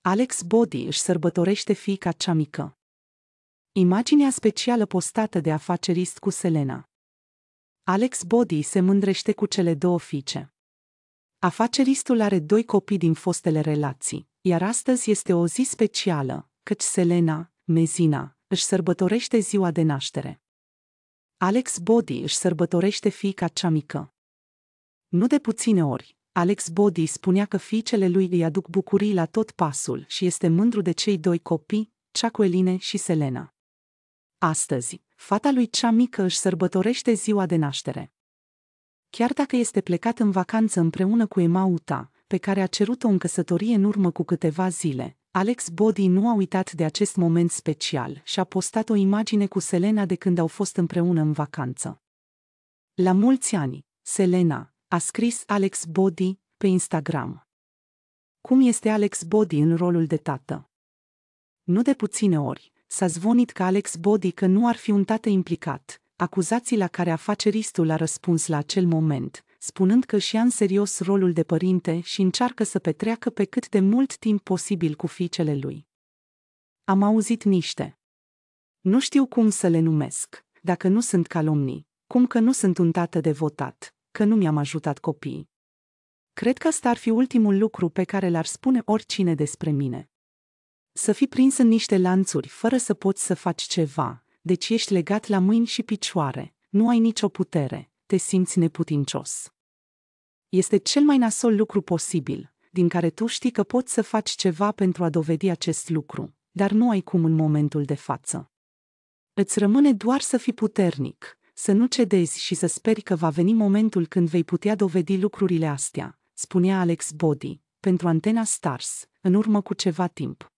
Alex Body își sărbătorește fiica cea mică. Imaginea specială postată de afacerist cu Selena. Alex Body se mândrește cu cele două fiice. Afaceristul are doi copii din fostele relații, iar astăzi este o zi specială, căci Selena, Mezina, își sărbătorește ziua de naștere. Alex Body își sărbătorește fiica cea mică. Nu de puține ori, Alex Body spunea că fiicele lui îi aduc bucurii la tot pasul și este mândru de cei doi copii, Ceacueline și Selena. Astăzi, fata lui cea mică își sărbătorește ziua de naștere. Chiar dacă este plecat în vacanță împreună cu Emma Uta, pe care a cerut-o în căsătorie în urmă cu câteva zile, Alex Body nu a uitat de acest moment special și a postat o imagine cu Selena de când au fost împreună în vacanță. La mulți ani, Selena, a scris Alex Body pe Instagram. Cum este Alex Body în rolul de tată? Nu de puține ori, s-a zvonit că Alex Body că nu ar fi un tată implicat, acuzații la care afaceristul a răspuns la acel moment, spunând că și-a în serios rolul de părinte și încearcă să petreacă pe cât de mult timp posibil cu fiicele lui. Am auzit niște. Nu știu cum să le numesc, dacă nu sunt calomnii, cum că nu sunt un tată devotat, că nu mi-am ajutat copiii. Cred că asta ar fi ultimul lucru pe care l-ar spune oricine despre mine. Să fi prins în niște lanțuri fără să poți să faci ceva, deci ești legat la mâini și picioare, nu ai nicio putere, te simți neputincios este cel mai nasol lucru posibil, din care tu știi că poți să faci ceva pentru a dovedi acest lucru, dar nu ai cum în momentul de față. Îți rămâne doar să fii puternic, să nu cedezi și să speri că va veni momentul când vei putea dovedi lucrurile astea, spunea Alex Body, pentru Antena Stars, în urmă cu ceva timp.